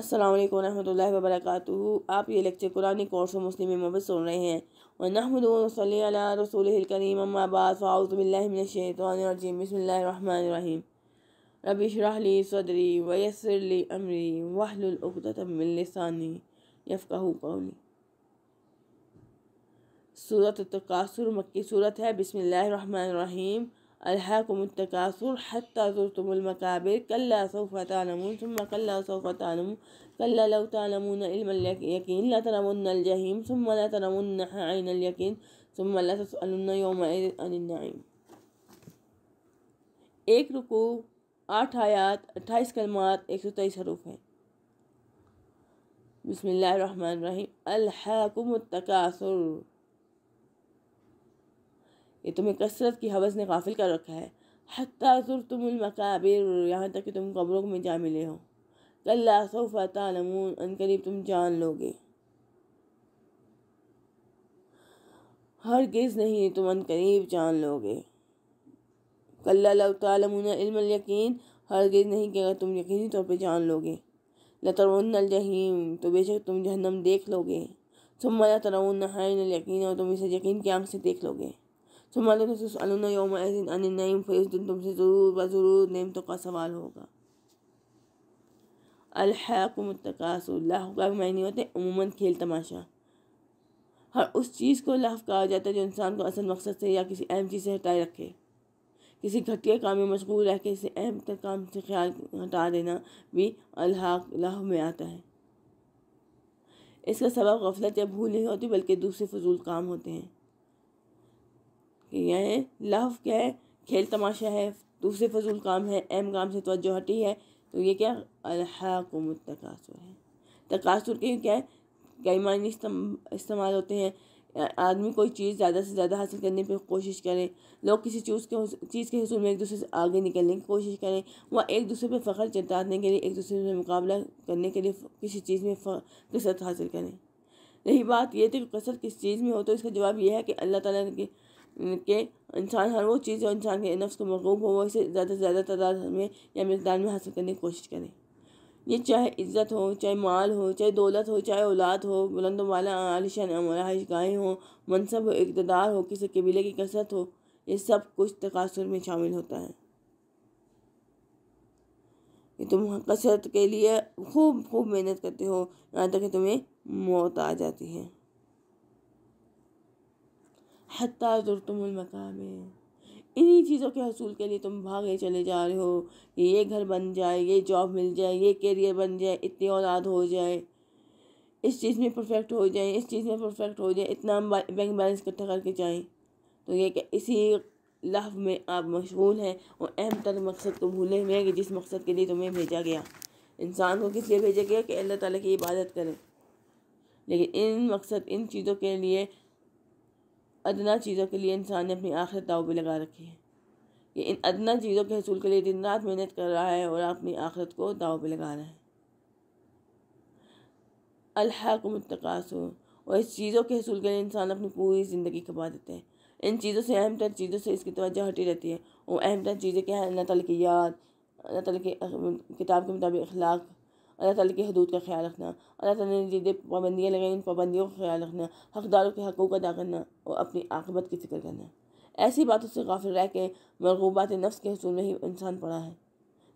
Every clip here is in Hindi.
अस्सलाम वालेकुम रहमतुल्लाहि व आप ये लेक्चर कुरानी कोर्स और मुस्लिम में सुन रहे हैं और नहमद वसली अला रसूल करीम अम्माबाद रबी सदरी वयसरली अमरी वाहलतमिलसानी यफ़ाहू कौली सूरत तकासुर मक्की सूरत है बिसमीम ألهاكم التكاثر حتى زرتم المكابر كلا سوف تعلمون ثم كلا سوف تعلمون كلا لو تعلمون علم اليقين لترون الجحيم ثم لترون عين اليقين ثم لا تسألن يومئذ عن النعيم एक रुको आठ आयात अट्ठाईस कलमात एक सौ तेईस हरूफ हैं बसमीम अल्लाकुम तकासुर ये तुम्हें कसरत की हवस ने गाफिल कर रखा है हती सुर तुम मकाबिर यहाँ तक कि तुम कब्रों में जा मिले हो कल सौफा अन करीब तुम जान लोगे हर गिज नहीं तुम अन क़रीब जान लोगे कल लव यकीन हर गिज नहीं कि अगर तुम यकीनी तौर पर जान लोगे लतरवन जहीम तो बेशक तुम जहनम देख लोगे तुम लतरवन हाइन यकीन और तुम इसे यकीन की आँख से देख लोगे सुमाले रसूल अन नईम फिर उस दिन तुमसे ज़रूर बरूर ज़रूर का सवाल होगा अल्हकुमतकासल्लाह का भी होते हैं खेल तमाशा हर उस चीज़ को लाफ कहा जाता है जो इंसान को असल मकसद से या किसी अहम चीज़ से हटाए रखे किसी घटिया काम में मशगूल रह के इसे अहम तक काम से ख्याल हटा देना भी अल्हाक लाह में आता है इसका सबब गफलत या भूल नहीं होती बल्कि दूसरे फजूल काम होते हैं यह लव क्या है खेल तमाशा है दूसरे फजूल काम है अहम काम से तोजो हटी है तो ये क्या अलहकुम तकासुर है तकासुर के क्या है कई मानी इस्तेमाल होते हैं आदमी कोई चीज़ ज़्यादा से ज़्यादा हासिल करने पर कोशिश करें लोग किसी चीज़ के चीज़ के हसूल में एक दूसरे से आगे निकलने की कोशिश करें वह एक दूसरे पर फ़ख्र जताने के लिए एक दूसरे से मुकाबला करने के लिए किसी चीज़ में कसरत हासिल करें रही बात यह थी कि कसरत किस चीज़ में हो तो इसका जवाब यह है कि अल्लाह ताला के कि इंसान हर वो चीज़ जो इंसान के नफ्स को मरूब हो वो इसे ज़्यादा से ज़्यादा तादाद में या मकदार में हासिल करने की कोशिश करें ये चाहे इज़्ज़त हो चाहे माल हो चाहे दौलत हो चाहे औलाद हो बुलंद वाला आलिशान गाहें हो मनसब हो इकतदार हो किसी कबीले की कसरत हो ये सब कुछ तकासुर में शामिल होता है कि तुम कसरत के लिए खूब खूब मेहनत करते हो यहाँ तक कि तुम्हें मौत आ जाती है हत्ता है इन्हीं चीज़ों के हसूल के लिए तुम भागे चले जा रहे हो कि ये घर बन जाए ये जॉब मिल जाए ये करियर बन जाए इतनी औलाद हो जाए इस चीज़ में परफेक्ट हो जाए इस चीज़ में परफेक्ट हो जाए इतना बैंक बैलेंस इकट्ठा करके जाएँ तो ये इसी लफ में आप मशगूल हैं और अहम तर मकसद को भूले हुए हैं कि जिस मकसद के लिए तुम्हें भेजा गया इंसान को किस लिए भेजा गया कि अल्लाह ताला की इबादत करें लेकिन इन मकसद इन चीज़ों के लिए अदना चीज़ों के लिए इंसान ने अपनी आखिरत दाव भी लगा रखी है ये इन अदना चीज़ों के हसूल के लिए दिन रात मेहनत कर रहा है और अपनी आखिरत को दाव भी लगा रहा है अल्हाक और इस चीज़ों के हसूल के लिए इंसान अपनी पूरी ज़िंदगी खपा देते हैं इन चीज़ों से अहम तर चीज़ों से इसकी तोज्जा हटी रहती है और अहम तर चीज़ें क्या है अल्लाह तल की याद अल्लाह तल के किताब के मुताबिक अखलाक अल्लाह ताली के हदूद का ख्याल रखना अल्लाह ताली ने जिद पाबंदियाँ लगाई उन पाबंदियों का ख्याल रखना हकदारों के हकूक अदा करना और अपनी आकबत की फ़िक्र करना ऐसी बातों से गाफिल रह के मरगूबात नफ्स के हसूल में ही इंसान पड़ा है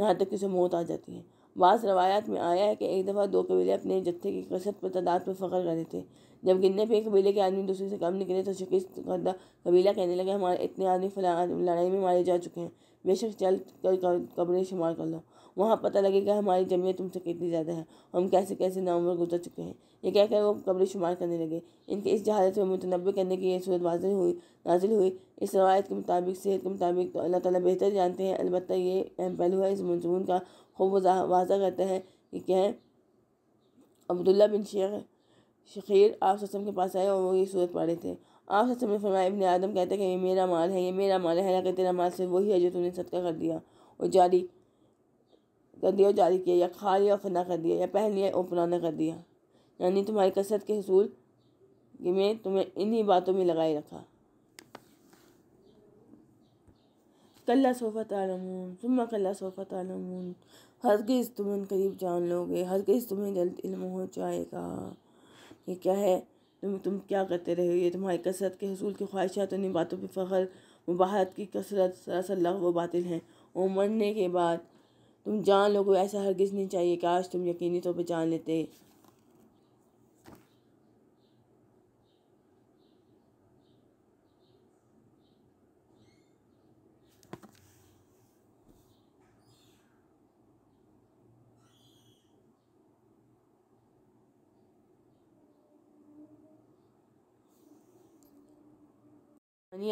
यहाँ तक कि उसे मौत आ जाती है बाज़ रवायात में आया है कि एक दफ़ा दो कबीले अपने जत्थे की कसरत पर तादाद पर फ़ख्र कर रहे थे जब गिनने पे कबीले के आदमी दूसरे से कम निकले तो शिकस्त करदा कबीला कहने लगे हमारे इतने आदमी फला लड़ाई में मारे जा चुके हैं बेशक चल कर कबरे शुमार कर लो वहाँ पता लगेगा हमारी जमीन तुमसे कितनी ज़्यादा है हम कैसे कैसे नाम गुजर चुके हैं ये कह कर वो कब्रें शुमार करने लगे इनके इस जहाज में मुतनबे करने की यह सूरत वाजिल हुई नाजिल हुई इस रवायत के मुताबिक सेहत के मुताबिक तो अल्लाह ताला बेहतर जानते हैं अलबत्त ये अहम पहलू है इस मजमून का खूब वाजा करता है कि क्या अब्दुल्ला बिन शेख शखीर आप सस्म के पास आए और वो ये सूरत रहे थे आप सस्म फरमाए इबन आदम कहते हैं कि ये मेरा माल है ये मेरा माल है हालांकि तेरा माल सिर्फ वही है जो तुमने सदका कर दिया और जारी कर दिया जारी किया या खा लिया और फना कर दिया या पहन लिया और पुराना कर दिया यानी तुम्हारी कसरत के हसूल में तुम्हें इन्हीं बातों में लगाए रखा कल्ला सोफ़ा तालमून सुम्मा कल्ला सोफ़ा तालमून हरगिज़ तुम करीब जान लोगे हरगिज़ तुम्हें जल्द इल्म हो जाएगा ये क्या है तुम तुम क्या करते रहे ये तुम्हारी कसरत के हसूल की ख्वाहिशात उन्हीं बातों पर फ़खर मुबाहत की कसरत सरासर लग व बातिल हैं और मरने के बाद तुम जान लोगो ऐसा हरगिज़ नहीं चाहिए कि आज तुम यकीनी तौर पर जान लेते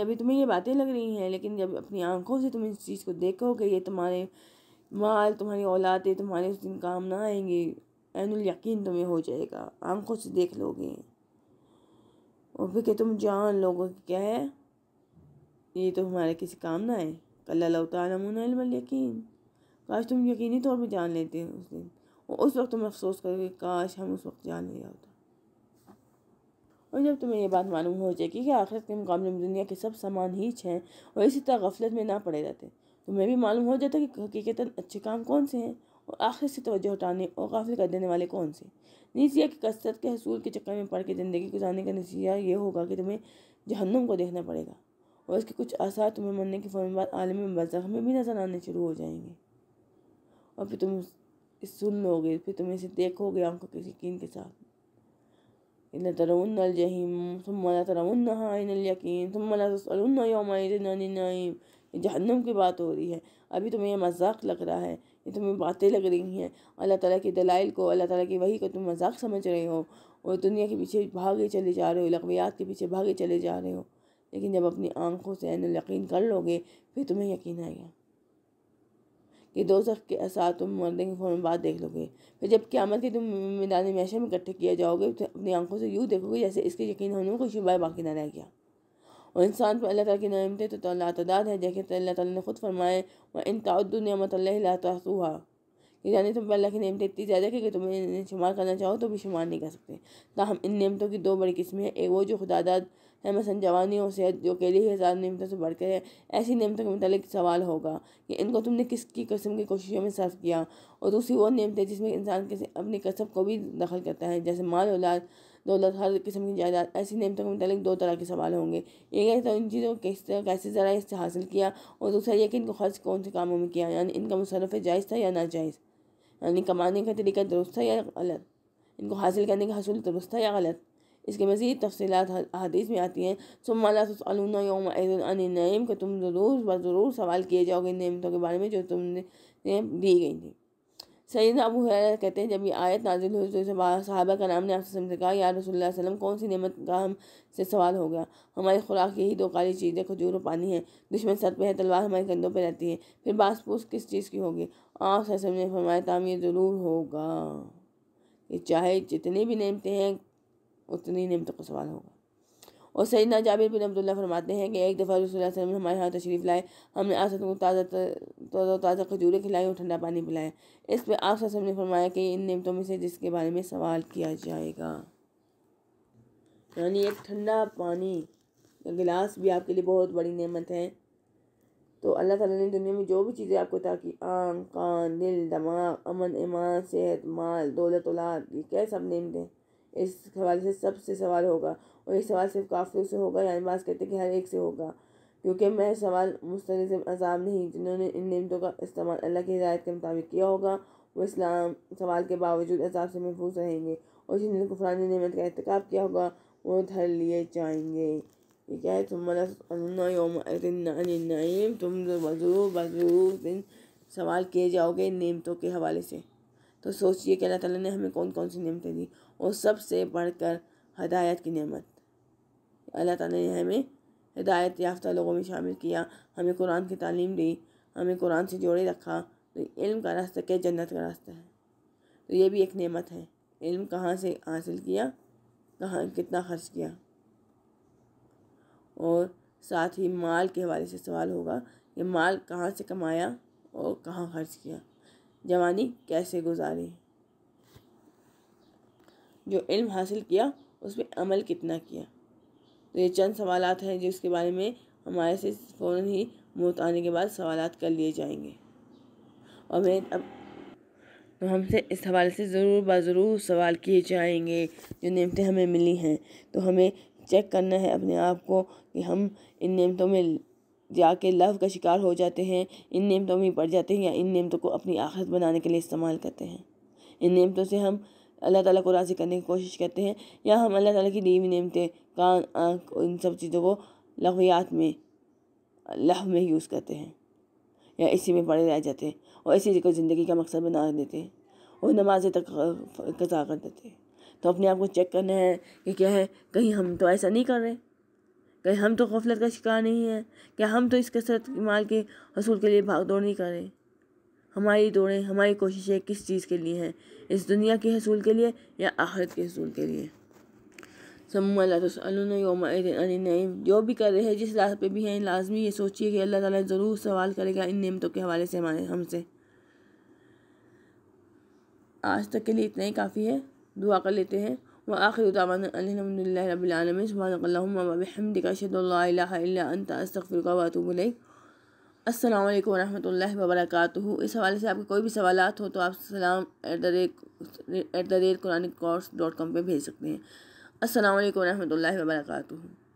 अभी तुम्हें ये बातें लग रही हैं लेकिन जब अपनी आंखों से तुम इस चीज़ को देखोगे ये तुम्हारे माल तुम्हारी औलादें तुम्हारे उस दिन काम ना आएंगे ऐनुल यकीन तुम्हें हो जाएगा आंखों से देख लोगे और फिर कि तुम जान लोगों की क्या है ये तो हमारे किसी काम ना आए कल तमन यकीन काश तुम यकीनी तौर पर जान लेते हैं उस दिन और उस वक्त तुम अफसोस करोगे काश हम उस वक्त जान लिया होता और जब तुम्हें यह बात मालूम हो जाएगी कि आखिरत के मुकाबले में दुनिया के सब सामान हीच हैं और इसी तरह गफलत में ना पड़े रहते तो मैं भी मालूम हो जाता कि हकीकता अच्छे काम कौन से हैं और आखिर से तोज्जो हटाने और गाफिल कर देने वाले कौन से नीसिया की कसरत के हसूल के चक्कर में पढ़ के ज़िंदगी गुजारने का नतीजा ये होगा कि तुम्हें जहन्नम को देखना पड़ेगा और इसके कुछ आसार तुम्हें मरने के फ़ौरन बाद आलम बरसख में भी नज़र आने शुरू हो जाएंगे और फिर तुम सुन लोगे फिर तुम इसे देखोगे आंखों के यकीन के साथ इन तरउन तुम यकीन तुम तो यौम नाइम ये जहन्नम की बात हो रही है अभी तुम्हें यह मजाक लग रहा है ये तुम्हें बातें लग रही हैं अल्लाह ताला के दलाइल को अल्लाह ताला की वही को तुम मजाक समझ रहे हो और दुनिया के पीछे भागे चले जा रहे हो लकवियात के पीछे भागे चले जा रहे हो लेकिन जब अपनी आंखों से ऐन यकीन कर लोगे फिर तुम्हें यकीन आएगा कि दो सख्त के असार तुम मरने के फ़ौरन बाद देख लोगे फिर जब क्यामत के तुम मैदान मैशे में इकट्ठे किया जाओगे तो अपनी आंखों से यूँ देखोगे जैसे इसके यकीन होने में कोई शुबा बाकी ना रह गया और इंसान पर अल्लाह ताला की नमतें तो, तो तदाद है जैसे तो अल्लाह ताला ने खुद फरमाए व इन तद्दु नमत लातसूहा कि यानी तुम अल्लाह की नियमतें इतनी ज़्यादा कि तुम इन्हें शुमार करना चाहो तो भी शुमार नहीं कर सकते ताहम इन नियमतों की दो बड़ी किस्में हैं एक वो जो खुदादाद एमएसएन जवानी और सेहत जो के ही हजार नियमतों से बढ़कर है ऐसी नियमतों के मतलब सवाल होगा कि इनको तुमने किसकी कस्म की कोशिशों में सर्व किया और दूसरी वो नियमतें जिसमें इंसान किसी अपनी कसब को भी दखल करता है जैसे माल औलाद दौलत हर किस्म की जायदाद ऐसी नियमतों के मतलब दो तरह के सवाल होंगे एक है तो इन चीज़ों को किस तरह कैसे ज़रा इससे हासिल किया और दूसरा यह कि इनको खर्च कौन से कामों में किया यानी इनका मुशरफ़ जायज़ था या नाजायज़ यानी कमाने का तरीका दुरुस्त था या गलत इनको हासिल करने का हसूल दुरुस्त था या गलत इसके मज़ीद तफसीत हदीस में आती हैं सुमालूना योम के तुम ज़रूर ब ज़रूर सवाल किए जाओगे नियमतों के बारे में जो तुमने दी गई थी सैद अबू है कहते हैं जब ये आयत नाजिल हुई तो साहबा का नाम ने आपसे से कहा या रसूल वसलम कौन सी नियमत का हम से सवाल हो गया हमारी खुराक यही दो काली चीज़ें खजूर और पानी है दुश्मन सर पर है तलवार हमारे कंधों पर रहती है फिर बास पूछ किस चीज़ की होगी आप सर ने फरमाया तमाम ये ज़रूर होगा ये चाहे जितनी भी नियमतें हैं उतनी नियमतों का सवाल होगा और सही ना जाबिर बिन अब्दुल्ला फरमाते हैं कि एक दफ़ा रसोल्ला वसल्लम हमारे यहाँ तशरीफ़ लाए हमने आप को ताज़ा ताज़ा ताज़ा खजूरें खिलाई और ठंडा पानी पिलाया इस पर आप ने फरमाया कि इन नियमतों में से जिसके बारे में सवाल किया जाएगा यानी एक ठंडा पानी का गिलास भी आपके लिए बहुत बड़ी नमत है तो अल्लाह ताला ने दुनिया में जो भी चीज़ें आपको ताकि आँख कान दिल दिमाग अमन ईमान सेहत माल दौलत औलाद ये क्या सब नेमतें इस हवाले से सबसे सवाल होगा और ये सवाल सिर्फ काफियों से होगा यानी बात कहते हैं कि हर एक से होगा क्योंकि मैं सवाल मुस्तरजम अजाम नहीं जिन्होंने इन नियमतों का इस्तेमाल अल्लाह की हिदायत के मुताबिक किया होगा वो इस्लाम सवाल के बावजूद अजाब से महफूज रहेंगे और जिन्होंने कुफरानी नियमत का एहतिकाब किया होगा वो धर लिए जाएंगे ये क्या है तुम तुम तो बजू बजू दिन सवाल किए जाओगे नियमतों के हवाले से तो सोचिए कि अल्लाह ताला ने हमें कौन कौन सी नियमतें दी और सबसे बढ़कर हदायत की नियमत अल्लाह ताला ने हमें हिदायत याफ्ता लोगों में शामिल किया हमें कुरान की तालीम दी हमें कुरान से जोड़े रखा तो इल्म का रास्ता क्या जन्नत का रास्ता है तो ये भी एक नियमत है इल्म कहाँ से हासिल किया कहाँ कितना खर्च किया और साथ ही माल के हवाले से सवाल होगा कि माल कहाँ से कमाया और कहाँ खर्च किया जवानी कैसे गुजारी जो इल्म हासिल किया उस पर अमल कितना किया तो ये चंद सवाल हैं जिसके बारे में हमारे से फ़ौर ही मौत आने के बाद सवाल कर लिए जाएंगे और मैं अब तो हमसे इस हवाले से ज़रूर बाज़रूर सवाल किए जाएंगे जो नियमतें हमें मिली हैं तो हमें चेक करना है अपने आप को कि हम इन नियमतों में जाके लव का शिकार हो जाते हैं इन नियमतों में पड़ जाते हैं या इन नियमतों को अपनी आखिरत बनाने के लिए इस्तेमाल करते हैं इन नियमतों से हम अल्लाह ताला को राज़ी करने की कोशिश करते हैं या हम अल्लाह ताला की दी हुई नियमतें कान आँख इन सब चीज़ों को लघवियात में लह में यूज़ करते हैं या इसी में पड़े रह जाते हैं और इसी को ज़िंदगी का मकसद बना देते हैं और नमाजें तक कज़ा कर देते हैं तो अपने आप को चेक करना है कि क्या है कहीं हम तो ऐसा नहीं कर रहे कि हम तो गफलत का शिकार नहीं है क्या हम तो इस कसरत माल के हसूल के लिए भाग दौड़ नहीं करें हमारी दौड़ें हमारी कोशिशें किस चीज़ के लिए हैं इस दुनिया के हसूल के लिए या आखिरत के हसूल के लिए सम्माम जो भी कर रहे हैं जिस राह पे भी हैं लाजमी ये सोचिए कि अल्लाह ताला ज़रूर सवाल करेगा इन नियमतों के हवाले से हमारे हमसे आज तक के लिए इतना ही काफ़ी है दुआ कर लेते हैं व आखिर उतावानबीआलम सुबहानकल्लम बिहमदिक अशद इला अंत अस्तफ़िर वातूब अस्सलाम वालेकुम रहमतुल्लाहि व बरकातुहू इस हवाले से आपके कोई भी सवाल हो तो आप सलाम at the rate at the rate कुरान कोर्स डॉट कॉम पर भेज सकते हैं अस्सलाम वालेकुम रहमतुल्लाहि व बरकातुहू